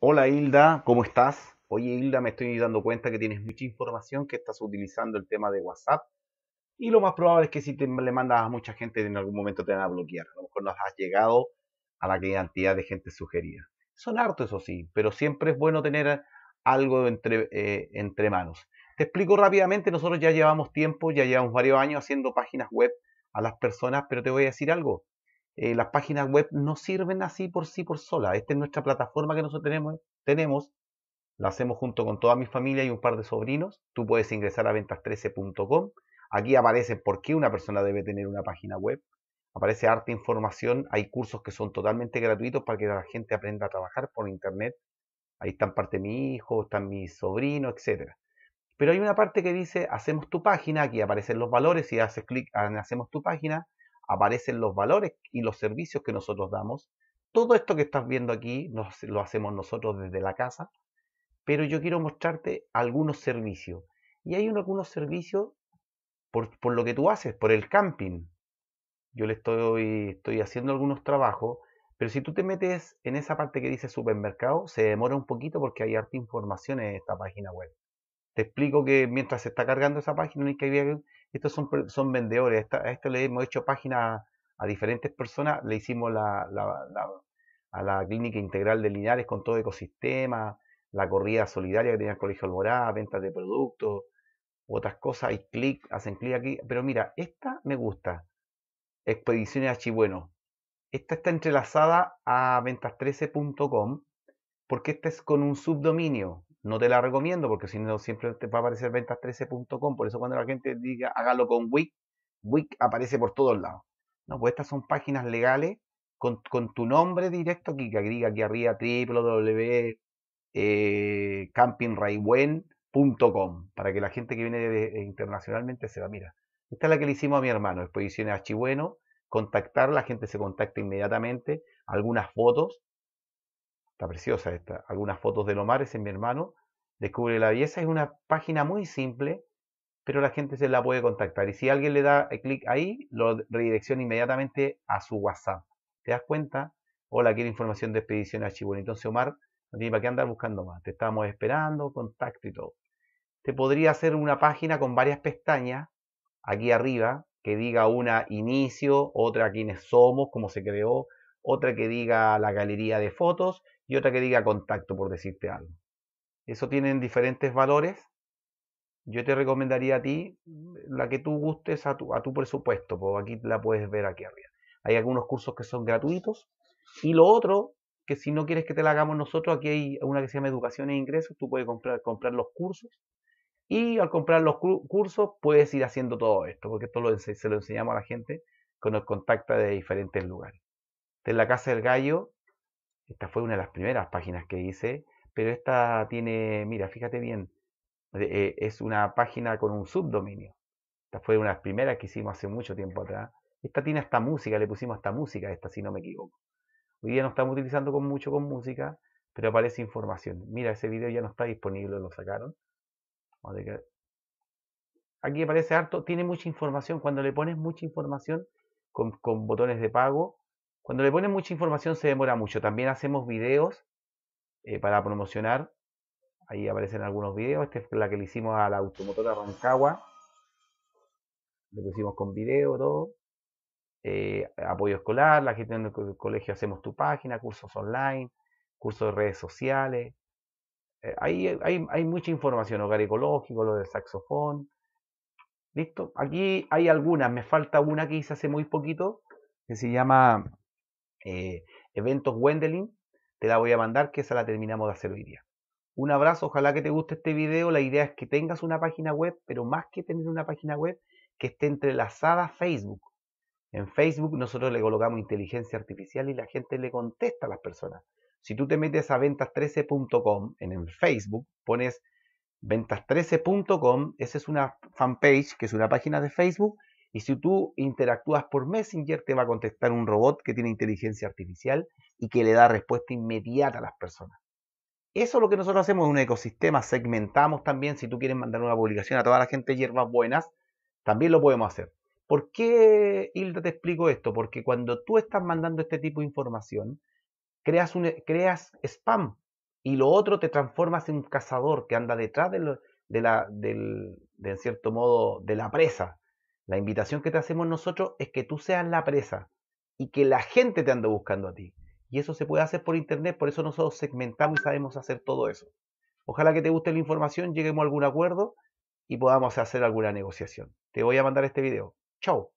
Hola Hilda, ¿cómo estás? Oye Hilda, me estoy dando cuenta que tienes mucha información, que estás utilizando el tema de WhatsApp y lo más probable es que si te, le mandas a mucha gente en algún momento te van a bloquear. A lo mejor no has llegado a la cantidad de gente sugerida. Son hartos, eso sí, pero siempre es bueno tener eh, algo entre, eh, entre manos. Te explico rápidamente, nosotros ya llevamos tiempo, ya llevamos varios años haciendo páginas web a las personas, pero te voy a decir algo. Eh, las páginas web no sirven así por sí por sola. Esta es nuestra plataforma que nosotros tenemos, La hacemos junto con toda mi familia y un par de sobrinos. Tú puedes ingresar a ventas13.com. Aquí aparece por qué una persona debe tener una página web. Aparece arte información. Hay cursos que son totalmente gratuitos para que la gente aprenda a trabajar por internet. Ahí están parte mi hijo, están mis sobrinos, etc. Pero hay una parte que dice, hacemos tu página. Aquí aparecen los valores. y haces clic en hacemos tu página, aparecen los valores y los servicios que nosotros damos. Todo esto que estás viendo aquí lo hacemos nosotros desde la casa, pero yo quiero mostrarte algunos servicios. Y hay algunos servicios por, por lo que tú haces, por el camping. Yo le estoy, estoy haciendo algunos trabajos, pero si tú te metes en esa parte que dice supermercado, se demora un poquito porque hay harta información en esta página web. Te explico que mientras se está cargando esa página, no hay que estos son, son vendedores. a esto le hemos hecho página a diferentes personas. Le hicimos la, la, a la clínica integral de Linares con todo ecosistema, la corrida solidaria que tenía el Colegio Alborada, ventas de productos, otras cosas. y clic, hacen clic aquí. Pero mira, esta me gusta. Expediciones a Chibueno. Esta está entrelazada a ventas13.com porque esta es con un subdominio. No te la recomiendo porque si no siempre te va a aparecer ventas13.com. Por eso cuando la gente diga hágalo con WIC, WIC aparece por todos lados. No, pues estas son páginas legales con, tu nombre directo aquí, que diga aquí arriba www.campingraybuen.com eh, para que la gente que viene internacionalmente se la mira, esta es la que le hicimos a mi hermano. Después hicieron a contactar, la gente se contacta inmediatamente, algunas fotos está preciosa esta, algunas fotos de ese es mi hermano, Descubre la Belleza, es una página muy simple, pero la gente se la puede contactar. Y si alguien le da eh, clic ahí, lo redirecciona inmediatamente a su WhatsApp. ¿Te das cuenta? Hola, quiero información de expedición a Chibón. Entonces, Omar, no tiene para qué andar buscando más. Te estamos esperando, contacto y todo. Te podría hacer una página con varias pestañas aquí arriba que diga una inicio, otra quiénes somos, cómo se creó, otra que diga la galería de fotos y otra que diga contacto, por decirte algo. Eso tienen diferentes valores. Yo te recomendaría a ti mm, la que tú gustes a tu, presupuesto, porque aquí la puedes ver aquí arriba. Hay algunos cursos que son gratuitos y lo otro que si no quieres que te la hagamos nosotros, aquí hay una que se llama Educación e Ingresos, tú puedes comprar, comprar los cursos y al comprar los cursos puedes ir haciendo todo esto, porque esto se lo enseñamos a la gente con el contacta de diferentes lugares de La Casa del Gallo. Esta fue una de las primeras páginas que hice, pero esta tiene, mira, fíjate bien, eh, es una página con un subdominio. Esta fue una de las primeras que hicimos hace mucho tiempo atrás. Esta tiene hasta música, le pusimos hasta música, esta si no me equivoco. Hoy día no estamos utilizando con mucho con música, pero aparece información. Mira, ese video ya no está disponible, lo sacaron. Aquí aparece harto, tiene mucha información. Cuando le pones mucha información con, con botones de pago, cuando le ponen mucha información se demora mucho. También hacemos videos eh, para promocionar. Ahí aparecen algunos videos. Esta es la que le hicimos a la automotora Rancagua. Le hicimos con video, todo. Eh, apoyo escolar, la gente en el colegio hacemos tu página, cursos online, cursos de redes sociales. Eh, ahí hay, hay, mucha información, hogar ecológico, lo del saxofón. ¿Listo? Aquí hay algunas, me falta una que hice hace muy poquito, que se llama eh, eventos Wendelin, te la voy a mandar que esa la terminamos de hacer hoy día. Un abrazo, ojalá que te guste este video. La idea es que tengas una página web, pero más que tener una página web, que esté entrelazada a Facebook. En Facebook nosotros le colocamos inteligencia artificial y la gente le contesta a las personas. Si tú te metes a ventas13.com en el Facebook, pones ventas13.com, esa es una fanpage, que es una página de Facebook, y si tú interactúas por Messenger, te va a contestar un robot que tiene inteligencia artificial y que le da respuesta inmediata a las personas. Eso es lo que nosotros hacemos en un ecosistema. Segmentamos también. Si tú quieres mandar una publicación a toda la gente de hierbas buenas, también lo podemos hacer. ¿Por qué, Hilda, te explico esto? Porque cuando tú estás mandando este tipo de información, creas, creas spam y lo otro te transformas en un cazador que anda detrás de, la, del, de, en cierto modo, de la presa. La invitación que te hacemos nosotros es que tú seas la presa y que la gente te ande buscando a ti. Y eso se puede hacer por internet, por eso nosotros segmentamos y sabemos hacer todo eso. Ojalá que te guste la información, lleguemos a algún acuerdo y podamos hacer alguna negociación. Te voy a mandar este video. Chao.